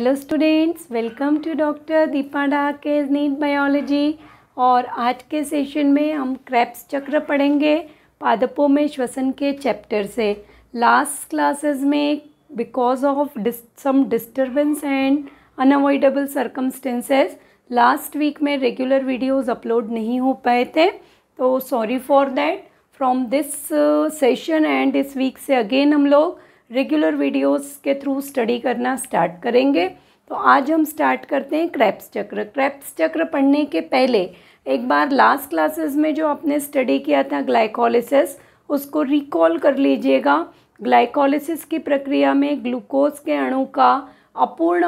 hello students welcome to doctor Deepa के NEET biology और आज के सेशन में हम क्रैप्स चक्र पढ़ेंगे पादपों में श्वसन के चैप्टर से लास्ट क्लासेस में because of some disturbance and unavoidable circumstances last week में रेगुलर वीडियोस अपलोड नहीं हो पाए थे तो sorry for that from this session and इस वीक से अगेन हम लोग रेगुलर वीडियोस के थ्रू स्टडी करना स्टार्ट करेंगे तो आज हम स्टार्ट करते हैं क्रैप्स चक्र क्रैप्स चक्र पढ़ने के पहले एक बार लास्ट क्लासेस में जो आपने स्टडी किया था ग्लाइकोलिसिस उसको रिकॉल कर लीजिएगा ग्लाइकोलिसिस की प्रक्रिया में ग्लूकोज के अणु का अपूर्ण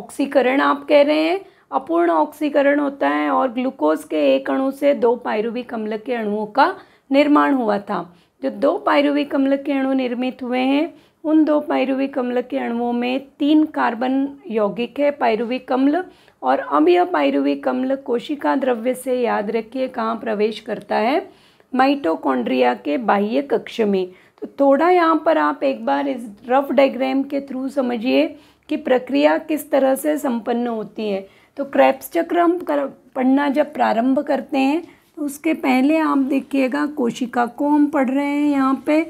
ऑक्सीकरण आप कह रहे हैं अपूर्ण ऑक्सीकरण होता है और ग्लूकोज के एक अणु से दो पायरुविक अम्ल के अणुओं का निर्माण हुआ था जो दो पायरुविक अम्ल के अणु निर्मित हुए हैं उन दो पायरुविक अम्ल के अणुओं में तीन कार्बन यौगिक है पायरुविक अम्ल और अब यह पायरुविक अम्ल कोशिका द्रव्य से याद रखिए कहाँ प्रवेश करता है माइटोकॉन्ड्रिया के बाह्य कक्ष में तो थोड़ा यहाँ पर आप एक बार इस रफ डायग्राम के थ्रू समझिए कि प्रक्रिया किस तरह से संपन्न होती है तो क्रैप्स चक्र हम कर पढ़ना जब प्रारंभ करते हैं तो उसके पहले आप देखिएगा कोशिका को हम पढ़ रहे हैं यहाँ पे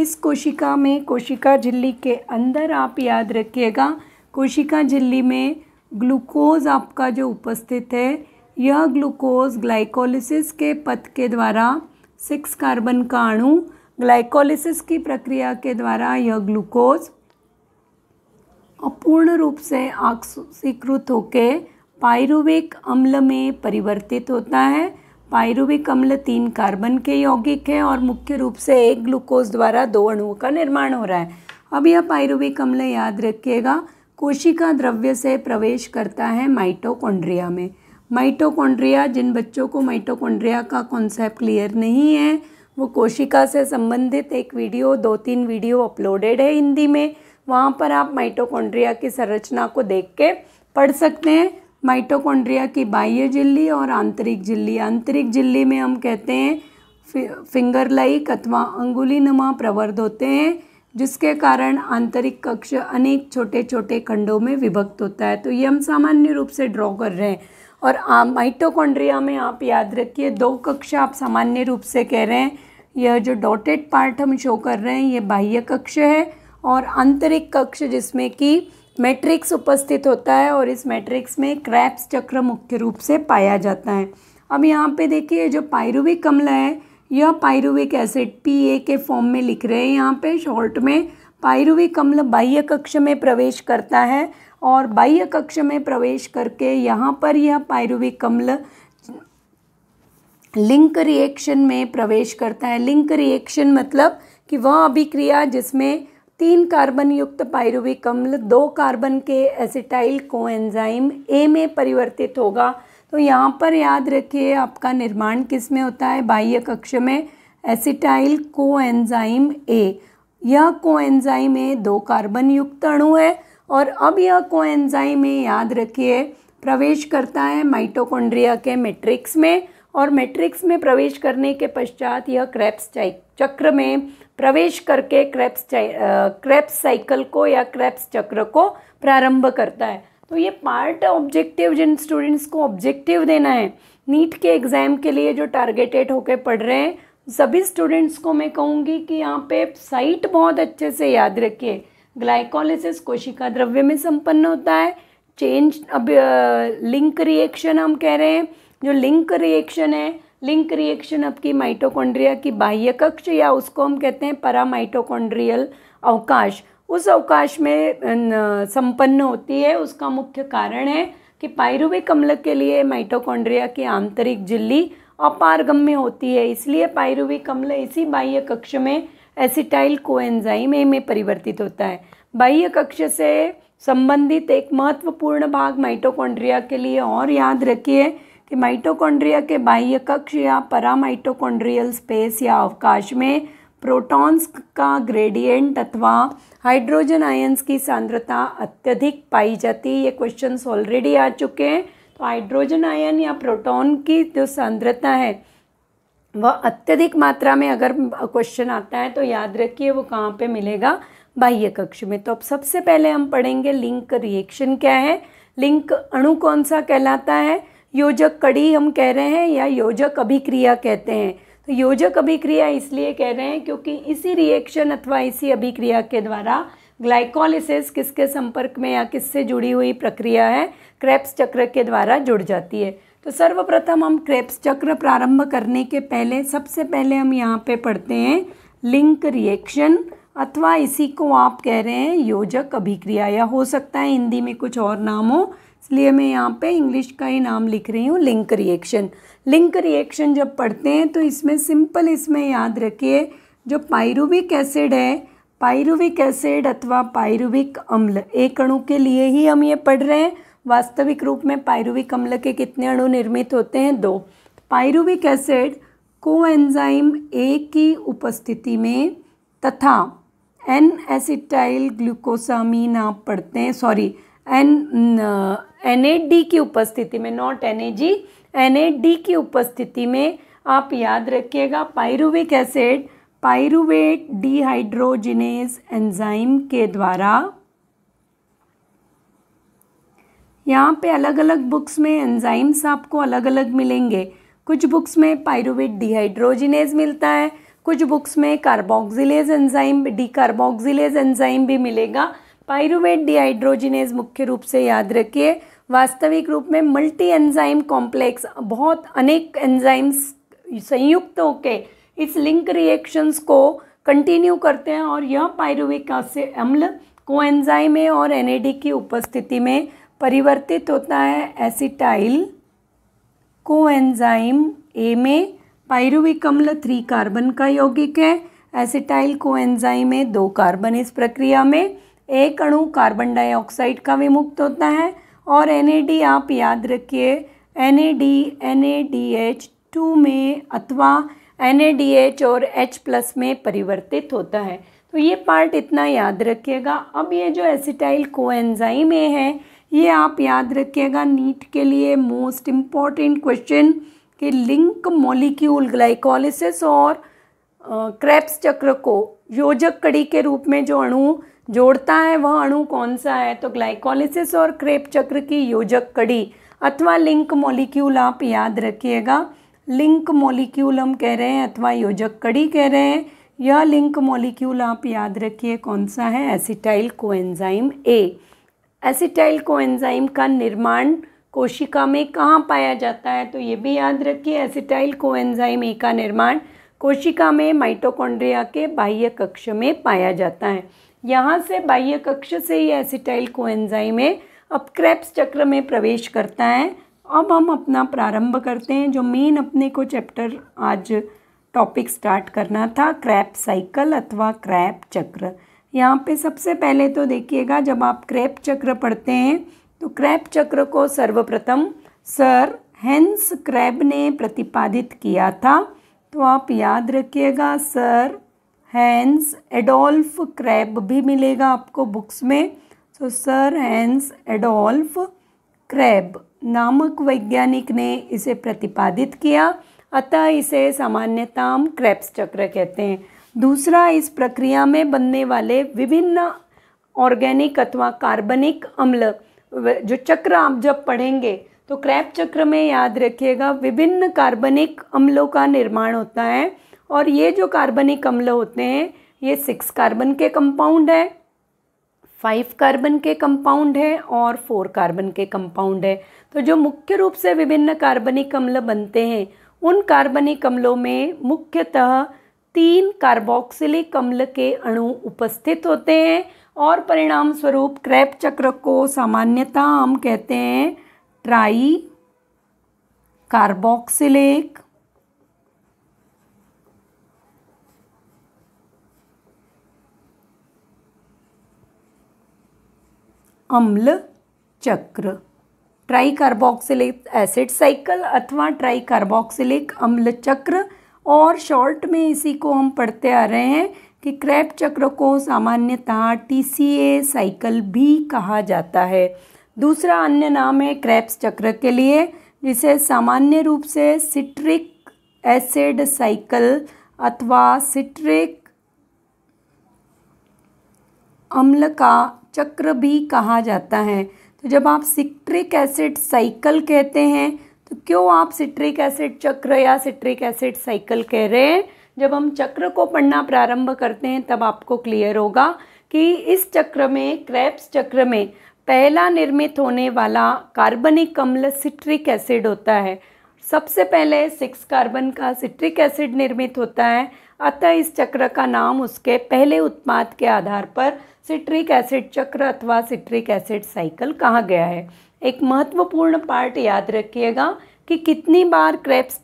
इस कोशिका में कोशिका झिल्ली के अंदर आप याद रखिएगा कोशिका झिल्ली में ग्लूकोज आपका जो उपस्थित है यह ग्लूकोज ग्लाइकोलिसिस के पथ के द्वारा सिक्स कार्बन का अणु ग्लाइकोलिसिस की प्रक्रिया के द्वारा यह ग्लूकोज अपूर्ण रूप से आकृत होकर पायरुविक अम्ल में परिवर्तित होता है पायरुविक अम्ल तीन कार्बन के यौगिक है और मुख्य रूप से एक ग्लूकोज द्वारा दो अणुओं का निर्माण हो रहा है अब यह पायरुविक अम्ल याद रखिएगा कोशिका द्रव्य से प्रवेश करता है माइटोकॉन्ड्रिया में माइटोकॉन्ड्रिया जिन बच्चों को माइटोकॉन्ड्रिया का कॉन्सेप्ट क्लियर नहीं है वो कोशिका से संबंधित एक वीडियो दो तीन वीडियो अपलोडेड है हिंदी में वहाँ पर आप माइटोकॉन्ड्रिया की संरचना को देख के पढ़ सकते हैं माइटोकॉन्ड्रिया की बाह्य झिल्ली और आंतरिक झिल्ली आंतरिक झिल्ली में हम कहते हैं फिंगर लाइक अथवा अंगुली नमा प्रवर्ध होते हैं जिसके कारण आंतरिक कक्ष अनेक छोटे छोटे खंडों में विभक्त होता है तो ये हम सामान्य रूप से ड्रॉ कर रहे हैं और माइटोकॉन्ड्रिया में आप याद रखिए दो कक्ष आप सामान्य रूप से कह रहे हैं यह जो डॉटेड पार्ट हम शो कर रहे हैं ये बाह्य कक्ष है और आंतरिक कक्ष जिसमें कि मैट्रिक्स उपस्थित होता है और इस मैट्रिक्स में क्रैप्स चक्र मुख्य रूप से पाया जाता है अब यहाँ पे देखिए जो पायरुविक अम्ल है यह पायरुविक एसिड पी ए के फॉर्म में लिख रहे हैं यहाँ पे शॉर्ट में पायरुविक अम्ल बाह्य कक्ष में प्रवेश करता है और बाह्य कक्ष में प्रवेश करके यहाँ पर यह पायरुविक अम्ल लिंक रिएक्शन में प्रवेश करता है लिंक रिएक्शन मतलब कि वह अभिक्रिया जिसमें तीन कार्बन युक्त पायरुविक अम्ल दो कार्बन के एसिटाइल कोएंजाइम ए में परिवर्तित होगा तो यहाँ पर याद रखिए आपका निर्माण किस में होता है बाह्य कक्ष में एसिटाइल कोएंजाइम ए यह कोएंजाइम ए दो कार्बन युक्त अणु है और अब यह कोएंजाइम ए याद रखिए प्रवेश करता है माइटोकॉन्ड्रिया के मैट्रिक्स में और मैट्रिक्स में प्रवेश करने के पश्चात यह क्रैप्स चक्र में प्रवेश करके क्रेप्स क्रेप्स साइकिल को या क्रेप्स चक्र को प्रारंभ करता है तो ये पार्ट ऑब्जेक्टिव जिन स्टूडेंट्स को ऑब्जेक्टिव देना है नीट के एग्ज़ाम के लिए जो टारगेटेड होकर पढ़ रहे हैं सभी स्टूडेंट्स को मैं कहूँगी कि यहाँ पे साइट बहुत अच्छे से याद रखिए ग्लाइकोलिसिस कोशिका द्रव्य में संपन्न होता है चेंज अब लिंक रिएक्शन हम कह रहे हैं जो लिंक रिएक्शन है लिंक रिएक्शन आपकी माइटोकॉन्ड्रिया की बाह्य कक्ष या उसको हम कहते हैं परामाइटोकॉन्ड्रियल अवकाश उस अवकाश में संपन्न होती है उसका मुख्य कारण है कि पायरुविक अम्ल के लिए माइटोकॉन्ड्रिया की आंतरिक झिल्ली अपारगम्य होती है इसलिए पायरुविक अम्ल इसी बाह्य कक्ष में एसिटाइल कोएंजाइम ए में परिवर्तित होता है बाह्य कक्ष से संबंधित एक महत्वपूर्ण भाग माइटोकॉन्ड्रिया के लिए और याद रखिए कि माइटोकॉन्ड्रिया के बाह्य कक्ष या परामाइटोकॉन्ड्रियल स्पेस या अवकाश में प्रोटॉन्स का ग्रेडियंट अथवा हाइड्रोजन आयंस की सांद्रता अत्यधिक पाई जाती है ये क्वेश्चन ऑलरेडी आ चुके हैं तो हाइड्रोजन आयन या प्रोटॉन की जो सांद्रता है वह अत्यधिक मात्रा में अगर क्वेश्चन आता है तो याद रखिए वो कहाँ पे मिलेगा बाह्य कक्ष में तो अब सबसे पहले हम पढ़ेंगे लिंक रिएक्शन क्या है लिंक अणु कौन सा कहलाता है योजक कड़ी हम कह रहे हैं या योजक अभिक्रिया कहते हैं तो योजक अभिक्रिया इसलिए कह रहे हैं क्योंकि इसी रिएक्शन अथवा इसी अभिक्रिया के द्वारा ग्लाइकोलिसिस किसके संपर्क में या किससे जुड़ी हुई प्रक्रिया है क्रेप्स चक्र के द्वारा जुड़ जाती है तो सर्वप्रथम हम क्रेप्स चक्र प्रारंभ करने के पहले सबसे पहले हम यहाँ पे पढ़ते हैं लिंक रिएक्शन अथवा इसी को आप कह रहे हैं योजक अभिक्रिया या हो सकता है हिंदी में कुछ और नाम हो इसलिए मैं यहाँ पे इंग्लिश का ही नाम लिख रही हूँ लिंक रिएक्शन लिंक रिएक्शन जब पढ़ते हैं तो इसमें सिंपल इसमें याद रखिए जो पायरुविक एसिड है पायरुविक एसिड अथवा पायरुविक अम्ल एक अणु के लिए ही हम ये पढ़ रहे हैं वास्तविक रूप में पायरुविक अम्ल के कितने अणु निर्मित होते हैं दो पायरुविक एसिड को एंजाइम ए की उपस्थिति में तथा एन एसिटाइल ग्लूकोसामीन आप पढ़ते हैं सॉरी एन एन की उपस्थिति में नॉट एन ए की उपस्थिति में आप याद रखिएगा pyruvic acid pyruvate dehydrogenase enzyme के द्वारा यहाँ पे अलग अलग बुक्स में एंजाइम्स आपको अलग अलग मिलेंगे कुछ बुक्स में पायरुवेट डिहाइड्रोजिनेज मिलता है कुछ बुक्स में कार्बोक्सिलेज एंजाइम कार्बोक्सिलेज एंजाइम भी मिलेगा पायरुवेट डिहाइड्रोजिनेज मुख्य रूप से याद रखिए वास्तविक रूप में मल्टी एंजाइम कॉम्प्लेक्स बहुत अनेक एंजाइम्स संयुक्त होकर इस लिंक रिएक्शंस को कंटिन्यू करते हैं और यह पायरुविक अम्ल को एंजाइम और एन की उपस्थिति में परिवर्तित होता है एसिटाइल को एंजाइम ए में पायरुविक अम्ल थ्री कार्बन का यौगिक है एसिटाइल को एंजाइम में दो कार्बन इस प्रक्रिया में एक अणु कार्बन डाइऑक्साइड का विमुक्त होता है और एन आप याद रखिए N A D N A D H two में अथवा एन ए डी एच और एच प्लस में परिवर्तित होता है तो ये पार्ट इतना याद रखिएगा अब ये जो एसिटाइल को एनजाइम ए है ये आप याद रखिएगा नीट के लिए मोस्ट इम्पॉर्टेंट क्वेश्चन कि लिंक मॉलिक्यूल ग्लाइकोलिसिस और क्रैप्स चक्र को योजक कड़ी के रूप में जो अणु जोड़ता है वह अणु कौन सा है तो ग्लाइकोलिसिस और क्रेप चक्र की योजक कड़ी अथवा लिंक मॉलिक्यूल आप याद रखिएगा लिंक मॉलिक्यूल हम कह रहे हैं अथवा योजक कड़ी कह रहे हैं यह लिंक मॉलिक्यूल आप याद रखिए कौन सा है acetyl coenzyme A acetyl coenzyme का निर्माण कोशिका में कहाँ पाया जाता है तो ये भी याद रखिए एसिटाइल कोएंजाइम ए का निर्माण कोशिका में माइटोकॉन्ड्रिया के बाह्य कक्ष में पाया जाता है यहाँ से बाह्य कक्ष से ही एसिटाइल कोएंजाइम है अब क्रैप्स चक्र में प्रवेश करता है अब हम अपना प्रारंभ करते हैं जो मेन अपने को चैप्टर आज टॉपिक स्टार्ट करना था क्रैप साइकिल अथवा क्रैप चक्र यहाँ पे सबसे पहले तो देखिएगा जब आप क्रैप चक्र पढ़ते हैं तो क्रैप चक्र को सर्वप्रथम सर हैंस क्रैब ने प्रतिपादित किया था तो आप याद रखिएगा सर हैंस एडोल्फ क्रैब भी मिलेगा आपको बुक्स में so sir Hans Adolf Krebs नामक वैज्ञानिक ने इसे प्रतिपादित किया अतः इसे सामान्यतम क्रैप्स चक्र कहते हैं दूसरा इस प्रक्रिया में बनने वाले विभिन्न ऑर्गेनिक अथवा कार्बनिक अम्ल जो चक्र आप जब पढ़ेंगे तो क्रैप चक्र में याद रखिएगा विभिन्न कार्बनिक अम्लों का निर्माण होता है और ये जो कार्बनिक अम्ल होते हैं ये सिक्स कार्बन के कंपाउंड है फाइव कार्बन के कंपाउंड है और फोर कार्बन के कंपाउंड है तो जो मुख्य रूप से विभिन्न कार्बनिक अम्ल बनते हैं उन कार्बनिक अम्लों में मुख्यतः तीन कार्बोक्सिलिक अम्ल के अणु उपस्थित होते हैं और परिणाम स्वरूप क्रैप चक्र को सामान्यतः हम कहते हैं ट्राई कार्बोक्सिलिक अम्ल चक्र ट्राई कार्बोक्सिलिक एसिड साइकिल अथवा ट्राई कार्बोक्सिलिक अम्ल चक्र और शॉर्ट में इसी को हम पढ़ते आ रहे हैं कि क्रैप चक्र को सामान्यतः टी सी ए साइकिल भी कहा जाता है दूसरा अन्य नाम है क्रैप्स चक्र के लिए जिसे सामान्य रूप से सिट्रिक एसिड साइकिल अथवा सिट्रिक अम्ल का चक्र भी कहा जाता है तो जब आप सिट्रिक एसिड साइकिल कहते हैं तो क्यों आप सिट्रिक एसिड चक्र या सिट्रिक एसिड साइकिल कह रहे हैं जब हम चक्र को पढ़ना प्रारंभ करते हैं तब आपको क्लियर होगा कि इस चक्र में क्रैप्स चक्र में पहला निर्मित होने वाला कार्बनिक अम्ल सिट्रिक एसिड होता है सबसे पहले सिक्स कार्बन का सिट्रिक एसिड निर्मित होता है अतः इस चक्र का नाम उसके पहले उत्पाद के आधार पर सिट्रिक एसिड चक्र अथवा सिट्रिक एसिड साइकिल कहा गया है एक महत्वपूर्ण पार्ट याद रखिएगा कि कितनी बार क्रैप्स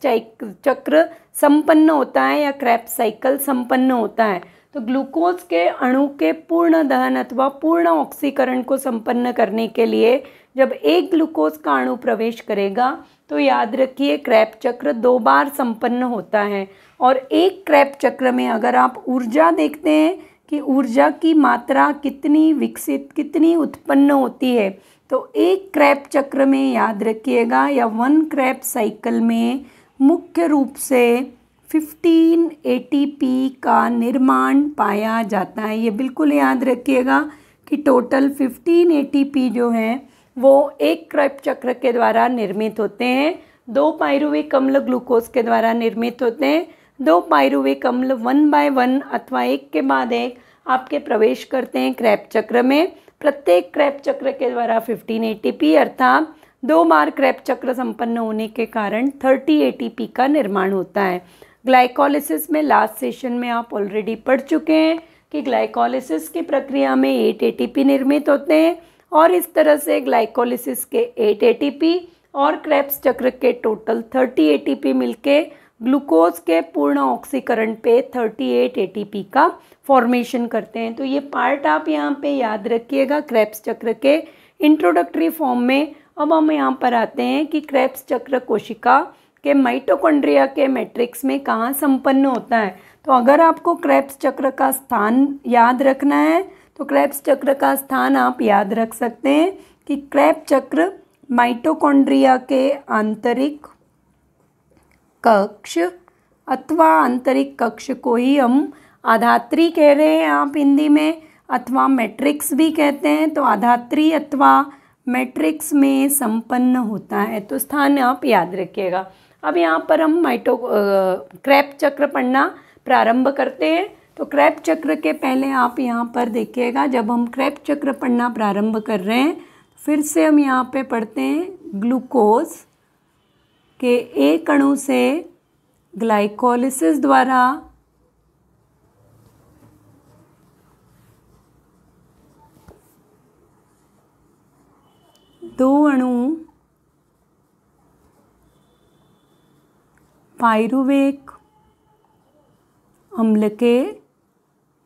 चक्र संपन्न होता है या क्रैप्स साइकिल संपन्न होता है तो ग्लूकोज के अणु के पूर्ण दहन अथवा पूर्ण ऑक्सीकरण को संपन्न करने के लिए जब एक ग्लूकोज का अणु प्रवेश करेगा तो याद रखिए क्रैप चक्र दो बार संपन्न होता है और एक क्रैप चक्र में अगर आप ऊर्जा देखते हैं कि ऊर्जा की मात्रा कितनी विकसित कितनी उत्पन्न होती है तो एक क्रैप चक्र में याद रखिएगा या वन क्रैप साइकिल में मुख्य रूप से 15 एटीपी का निर्माण पाया जाता है ये बिल्कुल याद रखिएगा कि टोटल 15 एटीपी जो हैं वो एक क्रैप चक्र के द्वारा निर्मित होते हैं दो पायरुविक अम्ल ग्लूकोज के द्वारा निर्मित होते हैं दो पायरुवे कमल वन बाय वन अथवा एक के बाद एक आपके प्रवेश करते हैं क्रैप चक्र में प्रत्येक क्रैप चक्र के द्वारा 15 एटीपी अर्थात दो बार क्रैप चक्र संपन्न होने के कारण 30 एटीपी का निर्माण होता है ग्लाइकोलिसिस में लास्ट सेशन में आप ऑलरेडी पढ़ चुके हैं कि ग्लाइकोलिसिस की प्रक्रिया में एट ए निर्मित होते हैं और इस तरह से ग्लाइकोलिसिस के एट ए और क्रैप्स चक्र के टोटल पी मिल मिलके ग्लूकोज के पूर्ण ऑक्सीकरण पे 38 एट का फॉर्मेशन करते हैं तो ये पार्ट आप यहाँ पे याद रखिएगा क्रेप्स चक्र के इंट्रोडक्टरी फॉर्म में अब हम यहाँ पर आते हैं कि क्रेप्स चक्र कोशिका के माइटोकॉन्ड्रिया के मैट्रिक्स में कहाँ संपन्न होता है तो अगर आपको क्रेप्स चक्र का स्थान याद रखना है तो क्रेप्स चक्र का स्थान आप याद रख सकते हैं कि क्रैप चक्र माइटोकॉन्ड्रिया के आंतरिक कक्ष अथवा आंतरिक कक्ष को ही हम आधात्री कह रहे हैं आप हिंदी में अथवा मैट्रिक्स भी कहते हैं तो आधात्री अथवा मैट्रिक्स में संपन्न होता है तो स्थान आप याद रखिएगा अब यहाँ पर हम माइटो क्रैप चक्र पढ़ना प्रारंभ करते हैं तो क्रैप चक्र के पहले आप यहाँ पर देखिएगा जब हम क्रैप चक्र पढ़ना प्रारंभ कर रहे हैं फिर से हम यहाँ पे पढ़ते हैं ग्लूकोज़ के एक अणु से ग्लाइकोलिसिस द्वारा दो अणु पायरुवेक अम्ल के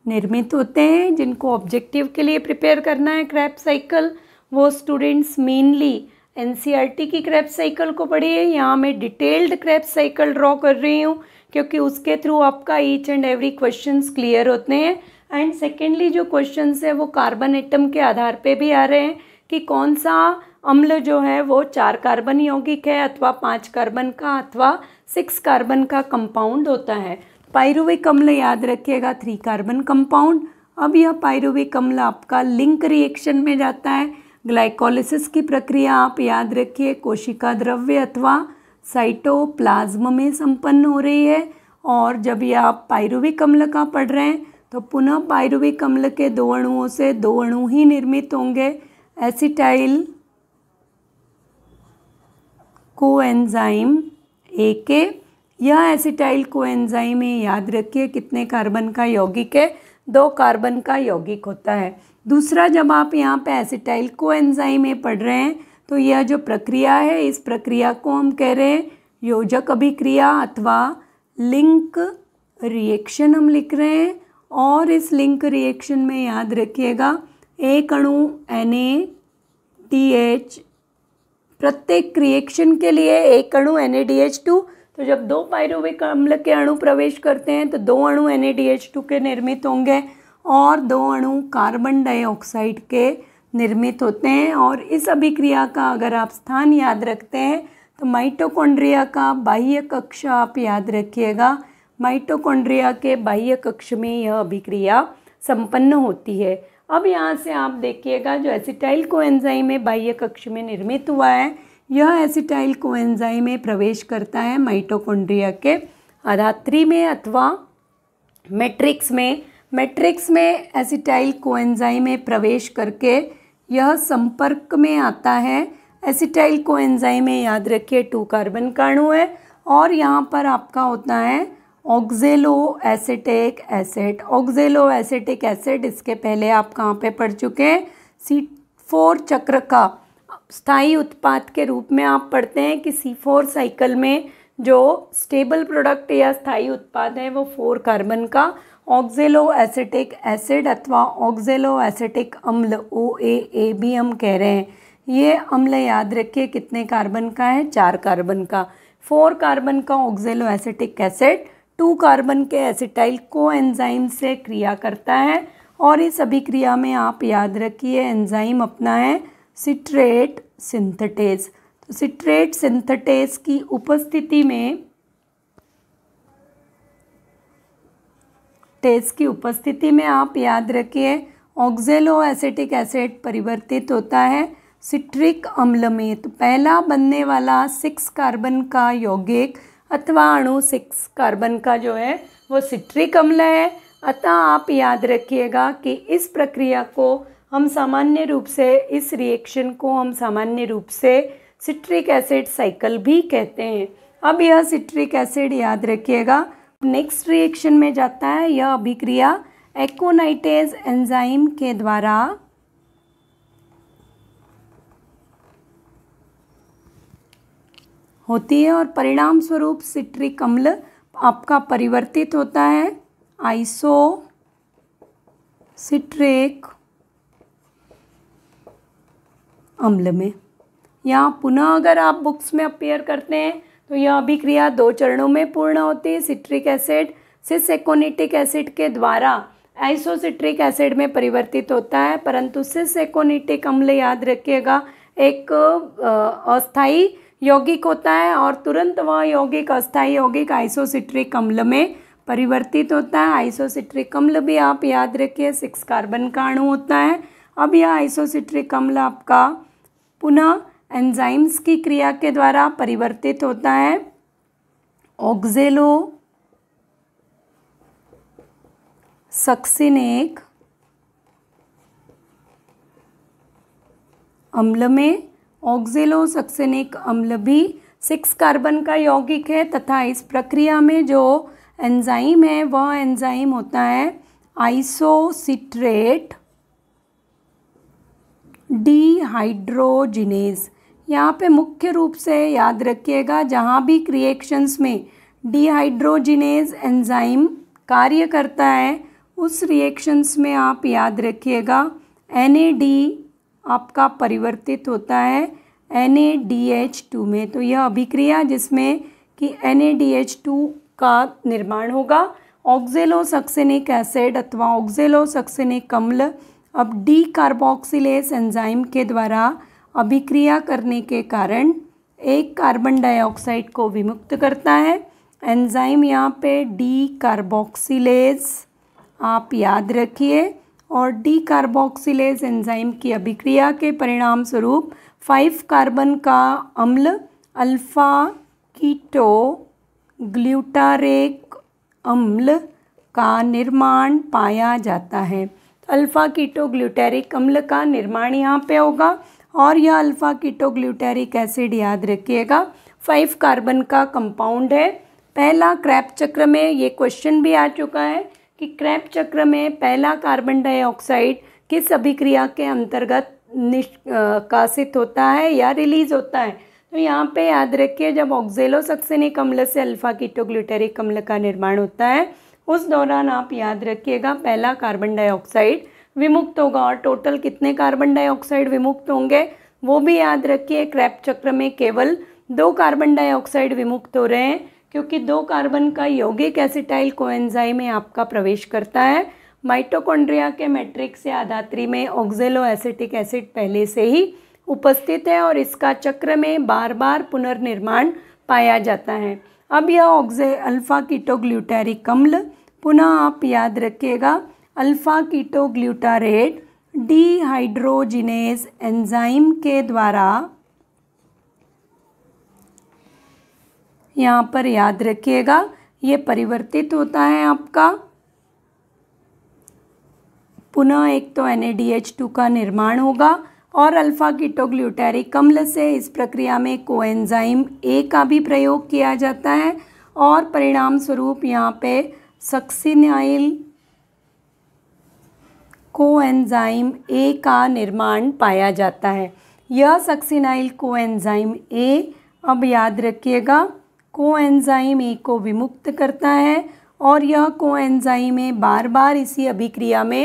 निर्मित होते हैं जिनको ऑब्जेक्टिव के लिए प्रिपेयर करना है क्रैप साइकिल वो स्टूडेंट्स मेनली एन की क्रैप साइकिल को पढ़िए यहाँ मैं डिटेल्ड क्रैप साइकिल ड्रॉ कर रही हूँ क्योंकि उसके थ्रू आपका each and every question clear होते हैं एंड सेकेंडली जो क्वेश्चन है वो कार्बन एटम के आधार पे भी आ रहे हैं कि कौन सा अम्ल जो है वो चार कार्बन यौगिक है अथवा पाँच कार्बन का अथवा सिक्स कार्बन का कंपाउंड होता है पायरुविक अम्ल याद रखिएगा थ्री कार्बन कंपाउंड अब यह पायरुविक अम्ल आपका लिंक रिएक्शन में जाता है ग्लाइकोलिसिस की प्रक्रिया आप याद रखिए कोशिका द्रव्य अथवा साइटोप्लाज्म में संपन्न हो रही है और जब ये आप पायरुविक अम्ल का पढ़ रहे हैं तो पुनः पायरुविक अम्ल के दो अणुओं से दो अणु ही निर्मित होंगे एसिटाइल कोएंजाइम ए के यह एसिटाइल कोएंजाइम एंजाइम याद रखिए कितने कार्बन का यौगिक है दो कार्बन का यौगिक होता है दूसरा जब आप यहाँ पे एसिटाइल को एनजाइम ये पढ़ रहे हैं तो यह जो प्रक्रिया है इस प्रक्रिया को हम कह रहे हैं योजक अभिक्रिया अथवा लिंक रिएक्शन हम लिख रहे हैं और इस लिंक रिएक्शन में याद रखिएगा एक अणु एन ए टी एच प्रत्येक रिएक्शन के लिए एक अणु N A D H two तो जब दो पायरुविक अम्ल के अणु प्रवेश करते हैं तो दो अणु N A D H two के निर्मित होंगे और दो अणु कार्बन डाइऑक्साइड के निर्मित होते हैं और इस अभिक्रिया का अगर आप स्थान याद रखते हैं तो माइटोकॉन्ड्रिया का बाह्य कक्ष आप याद रखिएगा माइटोकॉन्ड्रिया के बाह्य कक्ष में यह अभिक्रिया संपन्न होती है अब यहाँ से आप देखिएगा जो एसिटाइल कोएंजाइम है बाह्य कक्ष में निर्मित हुआ है यह एसिटाइल कोएंजाइम में प्रवेश करता है माइटोकॉन्ड्रिया के अधात्री में अथवा मैट्रिक्स में मैट्रिक्स में एसिटाइल कोएंजाइम में प्रवेश करके यह संपर्क में आता है एसिटाइल कोएंजाइम में याद रखिए टू कार्बन का है और यहाँ पर आपका होता है oxalo acetic acid oxalo acetic acid इसके पहले आप कहाँ पे पढ़ चुके हैं सी फोर चक्र का स्थाई उत्पाद के रूप में आप पढ़ते हैं कि सी फोर साइकिल में जो स्टेबल प्रोडक्ट या स्थाई उत्पाद है वो फोर कार्बन का ऑक्जेलो एसिटिक एसिड अथवा ऑक्जेलो एसिटिक अम्ल ओ ए ए भी हम कह रहे हैं ये अम्ल याद रखिए कितने कार्बन का है चार कार्बन का फोर कार्बन का ऑक्जेलो एसिटिक एसिड टू कार्बन के एसिटाइल को एंजाइम से क्रिया करता है और इस अभिक्रिया में आप याद रखिए एंजाइम अपना है सिट्रेट सिंथेटेज तो सिट्रेट सिंथेटेज की उपस्थिति में टेस्ट की उपस्थिति में आप याद रखिए ऑक्जेलो एसिटिक एसिड परिवर्तित होता है सिट्रिक अम्ल में तो पहला बनने वाला सिक्स कार्बन का यौगिक अथवा अणु सिक्स कार्बन का जो है वो सिट्रिक अम्ल है अतः आप याद रखिएगा कि इस प्रक्रिया को हम सामान्य रूप से इस रिएक्शन को हम सामान्य रूप से सिट्रिक एसिड साइकिल भी कहते हैं अब यह सिट्रिक एसिड याद रखिएगा नेक्स्ट रिएक्शन में जाता है यह अभिक्रिया एकोनाइटेज एंजाइम के द्वारा होती है और परिणाम स्वरूप सिट्रिक अम्ल आपका परिवर्तित होता है आइसो सिट्रिक अम्ल में यहाँ पुनः अगर आप बुक्स में अपेयर करते हैं तो यह अभिक्रिया दो चरणों में पूर्ण होती है सिट्रिक एसिड सिसकोनिटिक एसिड के द्वारा आइसोसिट्रिक एसिड में परिवर्तित होता है परंतु सिसकोनिटिक अम्ल याद रखिएगा एक अस्थाई यौगिक होता है और तुरंत वह यौगिक अस्थाई यौगिक आइसोसिट्रिक अम्ल में परिवर्तित होता है आइसोसिट्रिक अम्ल भी आप याद रखिए सिक्स कार्बन का अणु होता है अब यह आइसोसिट्रिक अम्ल आपका पुनः एंजाइम्स की क्रिया के द्वारा परिवर्तित होता है ऑक्जेलो सक्सिनेक अम्ल में ऑक्जेलो सक्सिनेक अम्ल भी सिक्स कार्बन का यौगिक है तथा इस प्रक्रिया में जो एंजाइम है वह एंजाइम होता है आइसोसिट्रेट डीहाइड्रोजिनेज यहाँ पे मुख्य रूप से याद रखिएगा जहाँ भी क्रिएक्शंस में डिहाइड्रोजिनेज एंजाइम कार्य करता है उस रिएक्शंस में आप याद रखिएगा एन आपका परिवर्तित होता है एन में तो यह अभिक्रिया जिसमें कि एन का निर्माण होगा ऑक्जेलो सक्सेनिक एसिड अथवा ऑक्जेलो सक्सेनिक अम्ल अब डी कार्बोक्सिलेस एंजाइम के द्वारा अभिक्रिया करने के कारण एक कार्बन डाइऑक्साइड को विमुक्त करता है एंजाइम यहाँ पे डी कार्बोक्सीज आप याद रखिए और डी कार्बोक्सीज एंजाइम की अभिक्रिया के परिणाम स्वरूप फाइव कार्बन का अम्ल अल्फा कीटो ग्लूटारेक अम्ल का निर्माण पाया जाता है अल्फ़ा कीटो ग्लूटेरिक अम्ल का निर्माण यहाँ पे होगा और यह अल्फ़ा कीटोग्लूटेरिक एसिड याद रखिएगा फाइव कार्बन का कंपाउंड है पहला क्रैप चक्र में ये क्वेश्चन भी आ चुका है कि क्रैप चक्र में पहला कार्बन डाइऑक्साइड किस अभिक्रिया के अंतर्गत निष्कासित होता है या रिलीज होता है तो यहाँ पे याद रखिए जब ऑक्जेलो सक्सेनिक अम्ल से अल्फ़ा कीटोग्लूटेरिक अम्ल का निर्माण होता है उस दौरान आप याद रखिएगा पहला कार्बन डाइऑक्साइड विमुक्त होगा और टोटल कितने कार्बन डाइऑक्साइड विमुक्त होंगे वो भी याद रखिए क्रैप चक्र में केवल दो कार्बन डाइऑक्साइड विमुक्त हो रहे हैं क्योंकि दो कार्बन का यौगिक एसिटाइल कोएंजाइम में आपका प्रवेश करता है माइटोकॉन्ड्रिया के मैट्रिक्स या आधात्री में ऑक्जेलो एसिटिक एसिड पहले से ही उपस्थित है और इसका चक्र में बार बार पुनर्निर्माण पाया जाता है अब यह ऑक्जे अल्फ़ा कीटोग्लूटेरिक अम्ल पुनः आप याद रखिएगा अल्फ़ा कीटोग्लूटारेट डीहाइड्रोजिनेज एंजाइम के द्वारा यहाँ पर याद रखिएगा ये परिवर्तित होता है आपका पुनः एक तो एन का निर्माण होगा और अल्फ़ा कीटोग्लूटेरिक अम्ल से इस प्रक्रिया में कोएंजाइम ए का भी प्रयोग किया जाता है और परिणाम स्वरूप यहाँ पे सक्सिनाइल कोएंजाइम ए का निर्माण पाया जाता है यह सक्सिनाइल कोएंजाइम ए अब याद रखिएगा कोएंजाइम ए को विमुक्त करता है और यह कोएंजाइम ए बार बार इसी अभिक्रिया में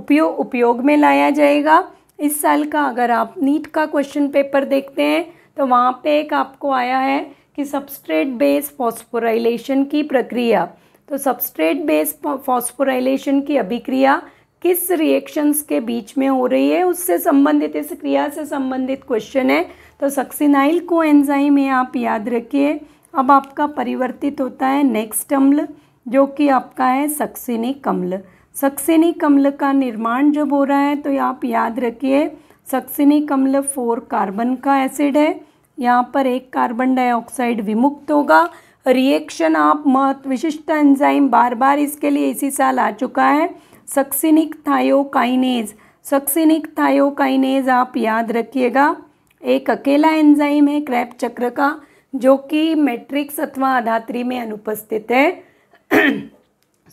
उपयोग उपयोग में लाया जाएगा इस साल का अगर आप नीट का क्वेश्चन पेपर देखते हैं तो वहाँ पे एक आपको आया है कि सबस्ट्रेट बेस फॉस्फोराइलेशन की प्रक्रिया तो सब्सट्रेट बेस फॉस्फोराइलेशन की अभिक्रिया किस रिएक्शंस के बीच में हो रही है उससे संबंधित इस क्रिया से संबंधित क्वेश्चन है तो सक्सिनाइल को एंजाइम है आप याद रखिए अब आपका परिवर्तित होता है नेक्स्ट अम्ल जो कि आपका है सक्सीनी कम्ल सक्सीनी कम्ल का निर्माण जब हो रहा है तो आप याद रखिए सक्सीनी कम्ल फोर कार्बन का एसिड है यहाँ पर एक कार्बन डाइऑक्साइड विमुक्त होगा रिएक्शन आप मत विशिष्ट एंजाइम बार बार इसके लिए इसी साल आ चुका है सक्सिनिक थायोकाइनेज सक्सिनिक थायोकाइनेज आप याद रखिएगा एक अकेला एंजाइम है क्रैप चक्र का जो कि मैट्रिक्स अथवा आधात्री में अनुपस्थित है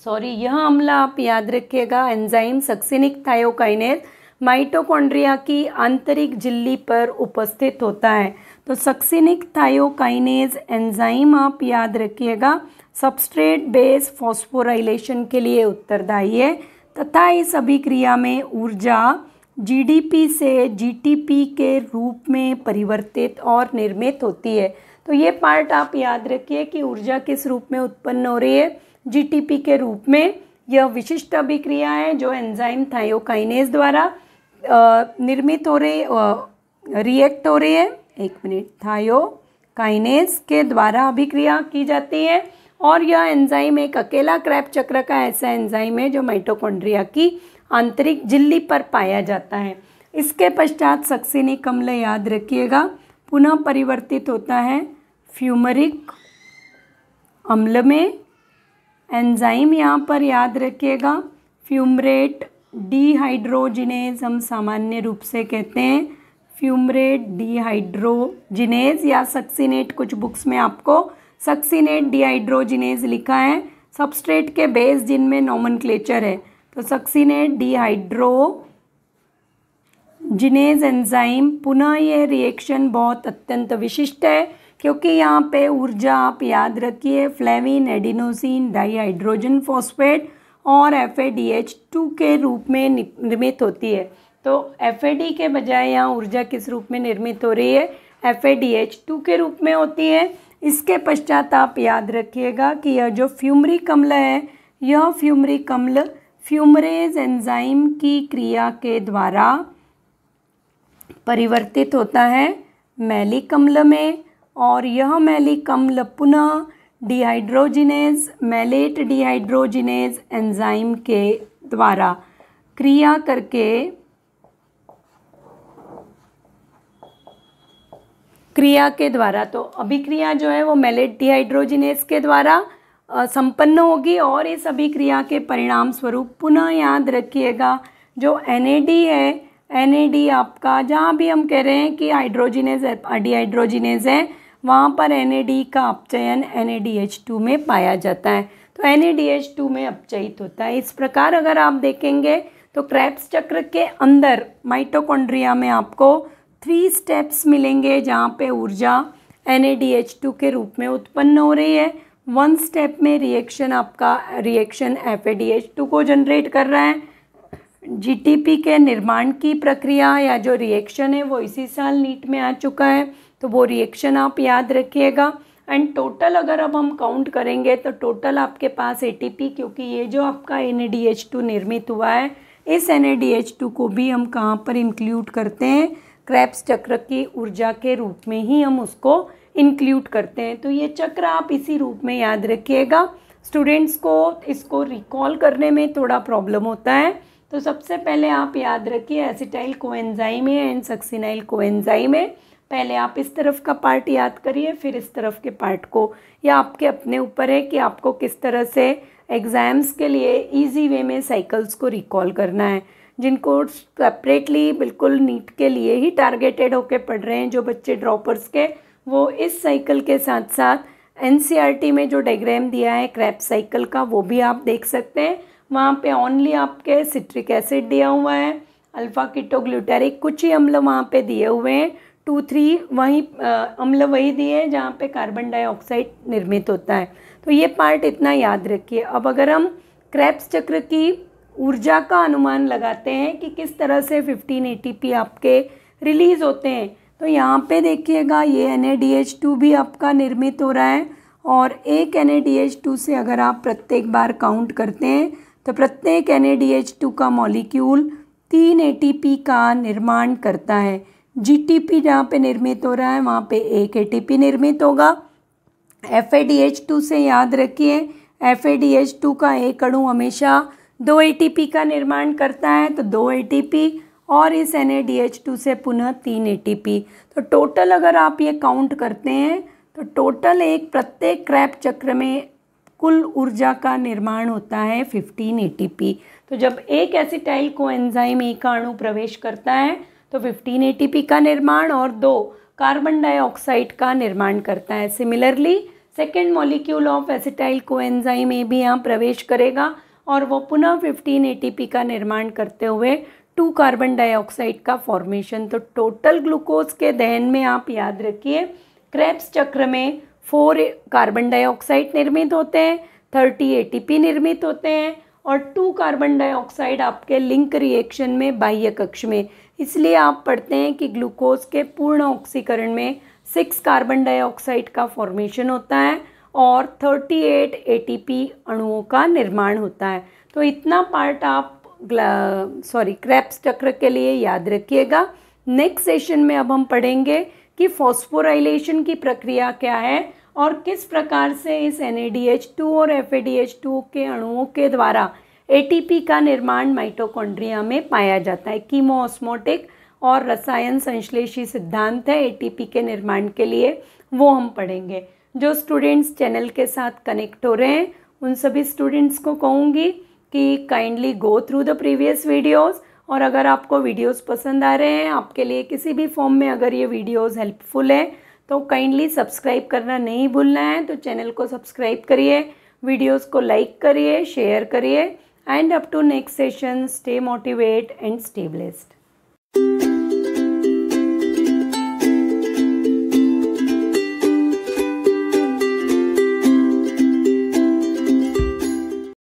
सॉरी यह हमला आप याद रखिएगा एंजाइम सक्सिनिक थायोकाइनेज माइटोकॉन्ड्रिया की आंतरिक झिल्ली पर उपस्थित होता है तो सक्सिनिक थायोकाइनेज एंजाइम आप याद रखिएगा सबस्ट्रेट बेस फॉस्फोराइलेशन के लिए उत्तरदायी है तथा इस अभिक्रिया में ऊर्जा जीडीपी से जीटीपी के रूप में परिवर्तित और निर्मित होती है तो ये पार्ट आप याद रखिए कि ऊर्जा किस रूप में उत्पन्न हो रही है जीटीपी के रूप में यह विशिष्ट अभिक्रिया है जो एंजाइम थायोकाइनेज द्वारा निर्मित हो रही रिएक्ट हो रही है एक मिनट थायो काइनेस के द्वारा अभिक्रिया की जाती है और यह एंजाइम एक अकेला क्रैप चक्र का ऐसा एंजाइम है जो माइटोकॉन्ड्रिया की आंतरिक झिल्ली पर पाया जाता है इसके पश्चात सक्सिनी कमल याद रखिएगा पुनः परिवर्तित होता है फ्यूमरिक अम्ल में एंजाइम यहाँ पर याद रखिएगा फ्यूमरेट डीहाइड्रोजिनेज हम सामान्य रूप से कहते हैं फ्यूमरेट डिहाइड्रोजिनेज या सक्सीनेट कुछ बुक्स में आपको सक्सीनेट डिहाइड्रोजिनेज लिखा है सबस्ट्रेट के बेस जिनमें नॉमन है तो सक्सीनेट डिहाइड्रो जिनेज एंजाइम पुनः ये रिएक्शन बहुत अत्यंत विशिष्ट है क्योंकि यहाँ पे ऊर्जा आप याद रखिए फ्लेविन एडिनोसिन डाईहाइड्रोजन फॉस्फेट और एफ ए टू के रूप में निर्मित होती है तो एफ के बजाय यहाँ ऊर्जा किस रूप में निर्मित हो रही है एफ के रूप में होती है इसके पश्चात आप याद रखिएगा कि यह जो फ्यूमरी कम्ल है यह फ्यूमरी कम्ल फ्यूमरेज एंजाइम की क्रिया के द्वारा परिवर्तित होता है मैली कम्ल में और यह मैली कम्ल पुनः डिहाइड्रोजिनेज मैलेट डिहाइड्रोजिनेज एंजाइम के द्वारा क्रिया करके क्रिया के द्वारा तो अभिक्रिया जो है वो मेलेट डिहाइड्रोजिनेस के द्वारा संपन्न होगी और इस अभिक्रिया के परिणाम स्वरूप पुनः याद रखिएगा जो एन है एन आपका जहाँ भी हम कह रहे हैं कि हाइड्रोजिनेस डिहाइड्रोजिनेस है वहाँ पर एन का अपचयन एन में पाया जाता है तो एन में अपचयित होता है इस प्रकार अगर आप देखेंगे तो क्रैप्स चक्र के अंदर माइटोकॉन्ड्रिया में आपको थ्री स्टेप्स मिलेंगे जहाँ पे ऊर्जा एन के रूप में उत्पन्न हो रही है वन स्टेप में रिएक्शन आपका रिएक्शन एफ को जनरेट कर रहा है जीटीपी के निर्माण की प्रक्रिया या जो रिएक्शन है वो इसी साल नीट में आ चुका है तो वो रिएक्शन आप याद रखिएगा एंड टोटल अगर अब हम काउंट करेंगे तो टोटल आपके पास ए क्योंकि ये जो आपका एन निर्मित हुआ है इस एन को भी हम कहाँ पर इंक्लूड करते हैं क्रैप्स चक्र की ऊर्जा के रूप में ही हम उसको इंक्लूड करते हैं तो ये चक्र आप इसी रूप में याद रखिएगा स्टूडेंट्स को इसको रिकॉल करने में थोड़ा प्रॉब्लम होता है तो सबसे पहले आप याद रखिए एसिटाइल कोएंजाइम है एंड सक्सिनाइल कोएंजाइम है पहले आप इस तरफ का पार्ट याद करिए फिर इस तरफ के पार्ट को या आपके अपने ऊपर है कि आपको किस तरह से एग्ज़ाम्स के लिए इजी वे में साइकिल्स को रिकॉल करना है जिनको सेपरेटली बिल्कुल नीट के लिए ही टारगेटेड होकर पढ़ रहे हैं जो बच्चे ड्रॉपर्स के वो इस साइकिल के साथ साथ एन में जो डायग्राम दिया है क्रैप साइकिल का वो भी आप देख सकते हैं वहाँ पे ओनली आपके सिट्रिक एसिड दिया हुआ है अल्फ़ा किटोग्लूटेरिक कुछ ही अम्ल वहाँ पे दिए हुए हैं टू थ्री वही अम्ल वही दिए हैं जहाँ पे कार्बन डाइऑक्साइड निर्मित होता है तो ये पार्ट इतना याद रखिए अब अगर हम क्रैप्स चक्र की ऊर्जा का अनुमान लगाते हैं कि किस तरह से 15 एटीपी आपके रिलीज़ होते हैं तो यहाँ पे देखिएगा ये एन भी आपका निर्मित हो रहा है और एक एन से अगर आप प्रत्येक बार काउंट करते हैं तो प्रत्येक एन का मॉलिक्यूल तीन ए का निर्माण करता है जी टी पी जहाँ पर निर्मित हो रहा है वहाँ पे एक ए निर्मित होगा एफ ए से याद रखिए एफ ए का एक अणु हमेशा दो ए का निर्माण करता है तो दो ए और इस एन से पुनः तीन ए तो टोटल अगर आप ये काउंट करते हैं तो टोटल एक प्रत्येक क्रैप चक्र में कुल ऊर्जा का निर्माण होता है 15 एटीपी तो जब एक एसिटाइल को एंजाइम एक अणु प्रवेश करता है तो 15 एटीपी का निर्माण और दो कार्बन डाइऑक्साइड का निर्माण करता है similarly second molecule of acetyl को एंजाइम ए भी यहाँ प्रवेश करेगा और वो पुनः 15 एटीपी का निर्माण करते हुए टू कार्बन डाइऑक्साइड का फॉर्मेशन तो टोटल ग्लूकोज के दहन में आप याद रखिए क्रैप्स चक्र में फोर कार्बन डाइऑक्साइड निर्मित होते हैं थर्टी ए निर्मित होते हैं और टू कार्बन डाइऑक्साइड आपके लिंक रिएक्शन में बाह्य कक्ष में इसलिए आप पढ़ते हैं कि ग्लूकोज के पूर्ण ऑक्सीकरण में सिक्स कार्बन डाइऑक्साइड का फॉर्मेशन होता है और 38 एटीपी अणुओं का निर्माण होता है तो इतना पार्ट आप सॉरी क्रैप्स चक्र के लिए याद रखिएगा नेक्स्ट सेशन में अब हम पढ़ेंगे कि फॉस्फोराइलेशन की प्रक्रिया क्या है और किस प्रकार से इस एन और एफ के अणुओं के द्वारा ए का निर्माण माइटोकॉन्ड्रिया में पाया जाता है कीमोस्मोटिक और रसायन संश्लेषी सिद्धांत है ए के निर्माण के लिए वो हम पढ़ेंगे जो स्टूडेंट्स चैनल के साथ कनेक्ट हो रहे हैं उन सभी स्टूडेंट्स को कहूँगी कि kindly go through the previous videos और अगर आपको वीडियोस पसंद आ रहे हैं आपके लिए किसी भी फॉर्म में अगर ये वीडियोस हेल्पफुल है तो काइंडली सब्सक्राइब करना नहीं भूलना है तो चैनल को सब्सक्राइब करिए वीडियोस को लाइक करिए शेयर करिए and up to next session stay motivate and stay blessed